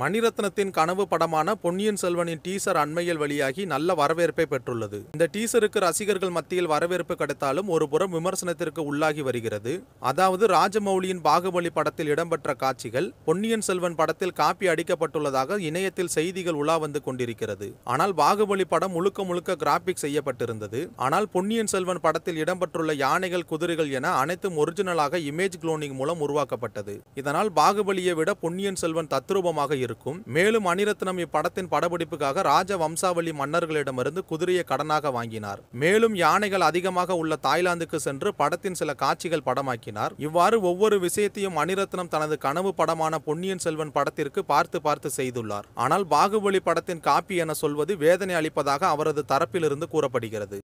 மணிரத்னத்தின் கனவு படமான பொன்னியின் செல்வனின் டீசர் அண்மையில் வெளியாகி நல்ல வரவேற்பை பெற்றுள்ளது இந்த டீசருக்கு ரசிகர்கள் மத்தியில் வரவேற்பு கிடைத்தாலும் ஒருபுறம் விமர்சனத்திற்கு உள்ளாகி வருகிறது அதாவது ராஜமௌலியின் பாகுபலி படத்தில் இடம்பெற்ற காட்சிகள் பொன்னியின் செல்வன் படத்தில் காப்பி அடிக்கப்பட்டுள்ளதாக இணையத்தில் செய்திகள் உலா வந்து கொண்டிருக்கிறது ஆனால் பாகுபலி படம் முழுக்க முழுக்க கிராபிக் செய்யப்பட்டிருந்தது ஆனால் பொன்னியின் செல்வன் படத்தில் இடம்பெற்றுள்ள யானைகள் குதிரைகள் என அனைத்தும் ஒரிஜினலாக இமேஜ் குளோனிங் மூலம் உருவாக்கப்பட்டது இதனால் பாகுபலியை விட பொன்னியின் செல்வன் தத்ரூபமாக இருக்கும் மேலும் அணிரத்னம் இப்படத்தின் படப்பிடிப்புக்காக ராஜ வம்சாவளி மன்னர்களிடமிருந்து குதிரையை கடனாக வாங்கினார் மேலும் யானைகள் அதிகமாக உள்ள தாய்லாந்துக்கு சென்று படத்தின் சில காட்சிகள் படமாக்கினார் இவ்வாறு ஒவ்வொரு விஷயத்தையும் அணிரத்னம் தனது கனவு படமான பொன்னியின் செல்வன் படத்திற்கு பார்த்து பார்த்து செய்துள்ளார் ஆனால் பாகுபலி படத்தின் காப்பி என சொல்வது வேதனை அளிப்பதாக அவரது தரப்பிலிருந்து கூறப்படுகிறது